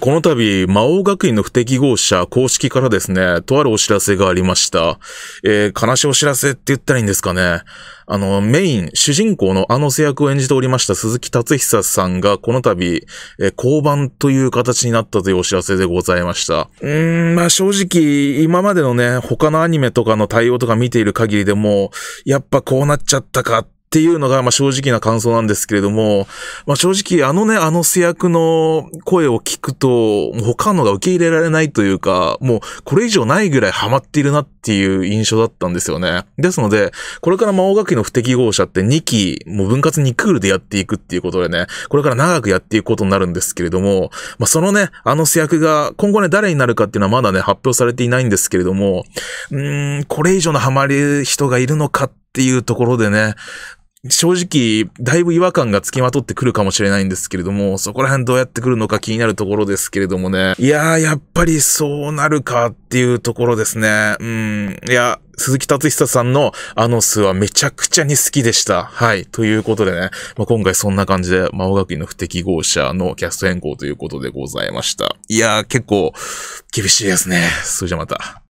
この度、魔王学院の不適合者公式からですね、とあるお知らせがありました。えー、悲しいお知らせって言ったらいいんですかね。あの、メイン、主人公のあの制役を演じておりました鈴木達久さんがこの度、えー、降板という形になったというお知らせでございました。うーん、まあ正直、今までのね、他のアニメとかの対応とか見ている限りでも、やっぱこうなっちゃったかっっていうのが、まあ、正直な感想なんですけれども、まあ、正直あのね、あの制役の声を聞くと、もう他のが受け入れられないというか、もうこれ以上ないぐらいハマっているなっていう印象だったんですよね。ですので、これから魔王楽器の不適合者って2期、もう分割2クールでやっていくっていうことでね、これから長くやっていくことになるんですけれども、まあ、そのね、あの制役が今後ね、誰になるかっていうのはまだね、発表されていないんですけれども、うん、これ以上のハマる人がいるのかっていうところでね、正直、だいぶ違和感が付きまとってくるかもしれないんですけれども、そこら辺どうやってくるのか気になるところですけれどもね。いやー、やっぱりそうなるかっていうところですね。うん。いや、鈴木達久さんのあの巣はめちゃくちゃに好きでした。はい。ということでね、まあ、今回そんな感じで魔王学院の不適合者のキャスト変更ということでございました。いやー、結構厳しいですね。それじゃまた。